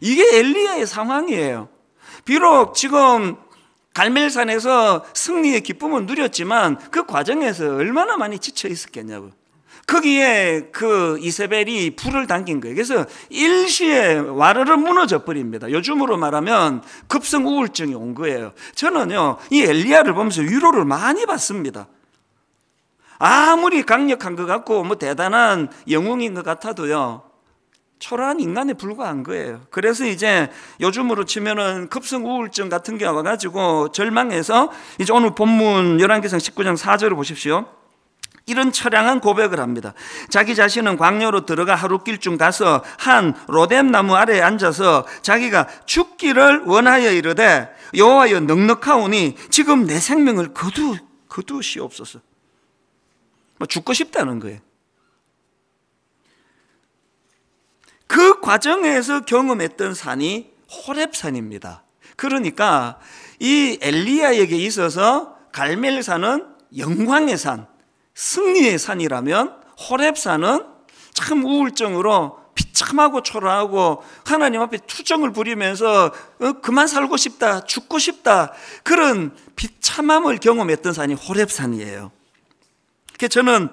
이게 엘리야의 상황이에요. 비록 지금 갈멜산에서 승리의 기쁨을 누렸지만 그 과정에서 얼마나 많이 지쳐 있었겠냐고. 거기에 그 이세벨이 불을 당긴 거예요. 그래서 일시에 와르르 무너져 버립니다. 요즘으로 말하면 급성 우울증이 온 거예요. 저는요, 이 엘리야를 보면서 위로를 많이 받습니다. 아무리 강력한 것 같고 뭐 대단한 영웅인 것 같아도요, 초라한 인간에 불과한 거예요. 그래서 이제 요즘으로 치면은 급성 우울증 같은 게 와가지고 절망해서 이제 오늘 본문 11기상 19장 4절을 보십시오. 이런 처량한 고백을 합니다. 자기 자신은 광녀로 들어가 하루 길쯤 가서 한 로뎀 나무 아래에 앉아서 자기가 죽기를 원하여 이르되 여호와여 넉넉하오니 지금 내 생명을 거두 거두시옵소서. 뭐 죽고 싶다는 거예요. 과정에서 경험했던 산이 호랩산입니다. 그러니까 이 엘리야에게 있어서 갈멜산은 영광의 산, 승리의 산이라면 호랩산은 참 우울증으로 비참하고 초라하고 하나님 앞에 투정을 부리면서 어, 그만 살고 싶다, 죽고 싶다 그런 비참함을 경험했던 산이 호랩산이에요. 그 저는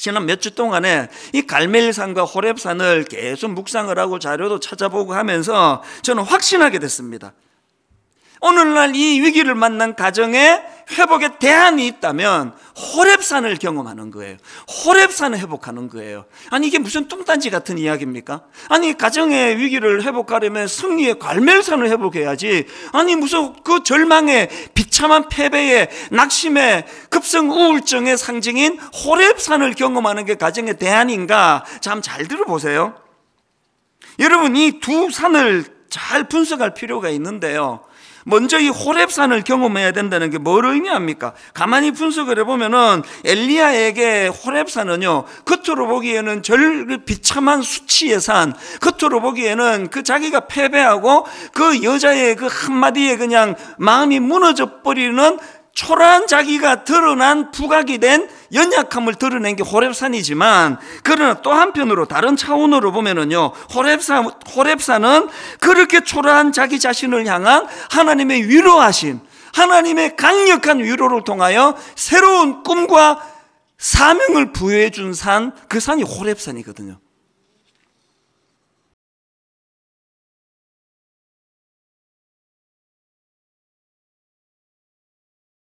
지난 몇 주 동안에 이 갈멜산과 호렙산을 계속 묵상을 하고 자료도 찾아보고 하면서 저는 확신하게 됐습니다. 오늘날 이 위기를 만난 가정에 회복의 대안이 있다면 호랩산을 경험하는 거예요. 호랩산을 회복하는 거예요. 아니 이게 무슨 뚱딴지 같은 이야기입니까? 아니 가정의 위기를 회복하려면 승리의 갈멜산을 회복해야지. 아니 무슨 그 절망의 비참한 패배의 낙심의 급성 우울증의 상징인 호랩산을 경험하는 게 가정의 대안인가? 참 잘 들어보세요. 여러분 이 두 산을 잘 분석할 필요가 있는데요. 먼저 이 호랩산을 경험해야 된다는 게 뭘 의미합니까? 가만히 분석을 해보면은 엘리야에게 호랩산은요, 겉으로 보기에는 절 비참한 수치의 산, 겉으로 보기에는 그 자기가 패배하고 그 여자의 그 한마디에 그냥 마음이 무너져 버리는 초라한 자기가 드러난 부각이 된 연약함을 드러낸 게 호랩산이지만 그러나 또 한편으로 다른 차원으로 보면은요 호랩산 호랩산은 그렇게 초라한 자기 자신을 향한 하나님의 위로하신 하나님의 강력한 위로를 통하여 새로운 꿈과 사명을 부여해 준 산 그 산이 호랩산이거든요.